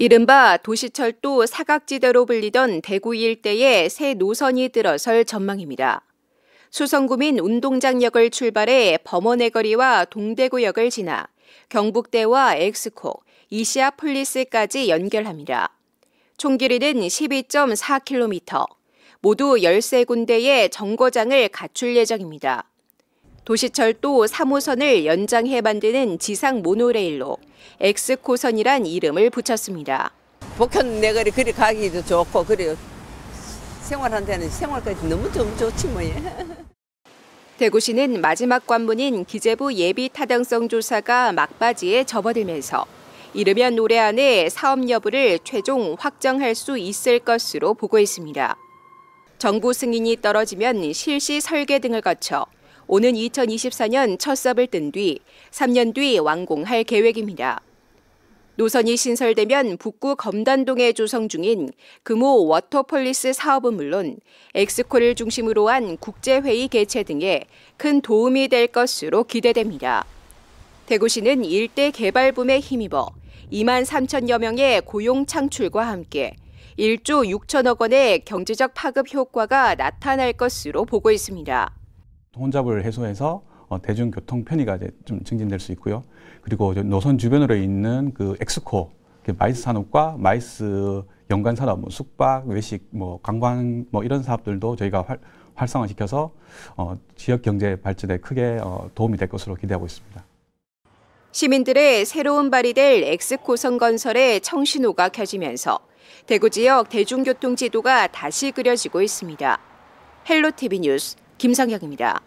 이른바 도시철도 사각지대로 불리던 대구 일대에 새 노선이 들어설 전망입니다. 수성구민 운동장역을 출발해 범원의 거리와 동대구역을 지나 경북대와 엑스코, 이시아폴리스까지 연결합니다. 총 길이는 12.4km, 모두 13군데의 정거장을 갖출 예정입니다. 도시철도 3호선을 연장해 만드는 지상 모노레일로 엑스코선이란 이름을 붙였습니다. 목현 내거리 그리 가기도 좋고 그래 생활한 데는 생활까지 너무 좀 좋지 뭐예. 대구시는 마지막 관문인 기재부 예비 타당성 조사가 막바지에 접어들면서 이르면 올해 안에 사업 여부를 최종 확정할 수 있을 것으로 보고 있습니다. 정부 승인이 떨어지면 실시 설계 등을 거쳐 오는 2024년 첫 섭을 뜬 뒤 3년 뒤 완공할 계획입니다. 노선이 신설되면 북구 검단동에 조성 중인 금호 워터폴리스 사업은 물론 엑스코를 중심으로 한 국제회의 개최 등에 큰 도움이 될 것으로 기대됩니다. 대구시는 일대 개발 붐에 힘입어 2만 3천여 명의 고용 창출과 함께 1조 6천억 원의 경제적 파급 효과가 나타날 것으로 보고 있습니다. 혼잡을 해소해서 어, 대중교통 편의가 이제 좀 증진될 수 있고요. 그리고 노선 주변으로 있는 그 엑스코 그 마이스 산업과 마이스 연관 산업, 뭐 숙박, 외식, 뭐 관광, 뭐 이런 사업들도 저희가 활, 활성화시켜서 어, 지역 경제 발전에 크게 어, 도움이 될 것으로 기대하고 있습니다. 시민들의 새로운 발이될 엑스코선 건설에 청신호가 켜지면서 대구 지역 대중교통 지도가 다시 그려지고 있습니다. 헬로 TV 뉴스 김상혁입니다.